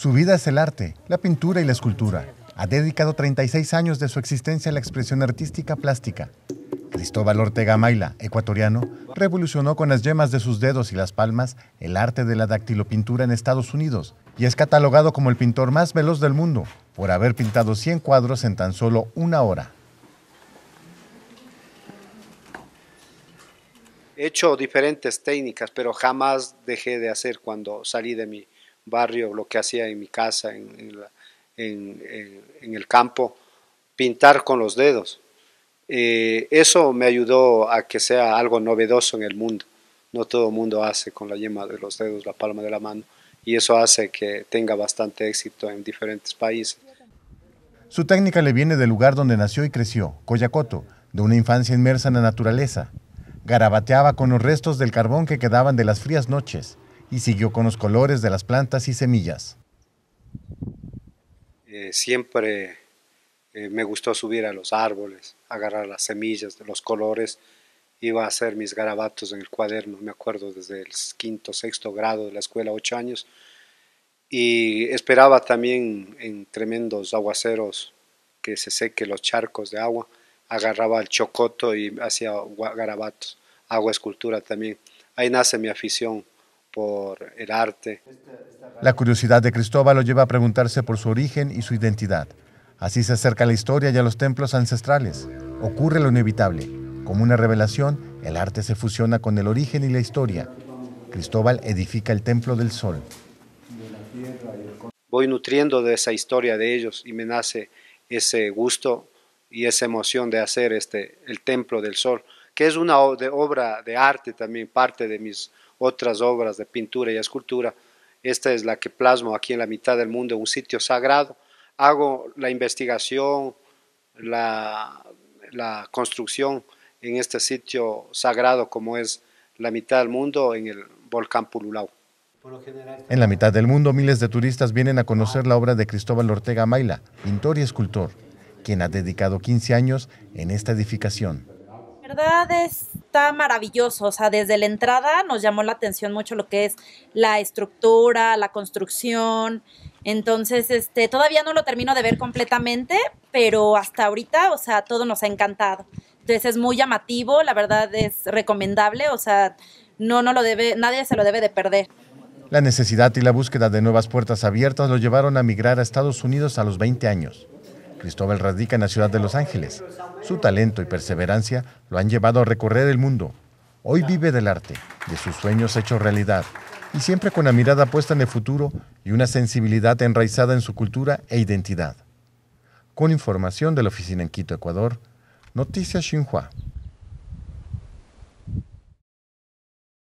Su vida es el arte, la pintura y la escultura. Ha dedicado 36 años de su existencia a la expresión artística plástica. Cristóbal Ortega Maila, ecuatoriano, revolucionó con las yemas de sus dedos y las palmas el arte de la dactilopintura en Estados Unidos y es catalogado como el pintor más veloz del mundo por haber pintado 100 cuadros en tan solo una hora. He hecho diferentes técnicas, pero jamás dejé de hacer cuando salí de mi, barrio, lo que hacía en mi casa, en, el campo, pintar con los dedos. Eh, eso me ayudó a que sea algo novedoso en el mundo. No todo el mundo hace con la yema de los dedos, la palma de la mano, y eso hace que tenga bastante éxito en diferentes países. Su técnica le viene del lugar donde nació y creció, Coyacoto, de una infancia inmersa en la naturaleza. Garabateaba con los restos del carbón que quedaban de las frías noches y siguió con los colores de las plantas y semillas. Eh, siempre eh, me gustó subir a los árboles, agarrar las semillas, los colores. Iba a hacer mis garabatos en el cuaderno, me acuerdo, desde el quinto, sexto grado de la escuela, ocho años. Y esperaba también en tremendos aguaceros que se seque los charcos de agua. Agarraba el chocoto y hacía garabatos, agua escultura también. Ahí nace mi afición por el arte. La curiosidad de Cristóbal lo lleva a preguntarse por su origen y su identidad. Así se acerca a la historia y a los templos ancestrales. Ocurre lo inevitable. Como una revelación, el arte se fusiona con el origen y la historia. Cristóbal edifica el Templo del Sol. Voy nutriendo de esa historia de ellos y me nace ese gusto y esa emoción de hacer este, el Templo del Sol, que es una obra de arte también, parte de mis otras obras de pintura y escultura. Esta es la que plasmo aquí en la mitad del mundo, un sitio sagrado. Hago la investigación, la, construcción en este sitio sagrado como es la mitad del mundo en el volcán Pululau. En la mitad del mundo, miles de turistas vienen a conocer la obra de Cristóbal Ortega Maila, pintor y escultor, quien ha dedicado 15 años en esta edificación. Verdades está maravilloso, o sea, desde la entrada nos llamó la atención mucho lo que es la estructura, la construcción. Entonces, este, todavía no lo termino de ver completamente, pero hasta ahorita, o sea, todo nos ha encantado. Entonces es muy llamativo, la verdad es recomendable, o sea, no, no lo debe, nadie se lo debe de perder. La necesidad y la búsqueda de nuevas puertas abiertas lo llevaron a migrar a Estados Unidos a los 20 años. Cristóbal radica en la ciudad de Los Ángeles. Su talento y perseverancia lo han llevado a recorrer el mundo. Hoy vive del arte, de sus sueños hechos realidad, y siempre con la mirada puesta en el futuro y una sensibilidad enraizada en su cultura e identidad. Con información de la oficina en Quito, Ecuador, Noticias Xinhua.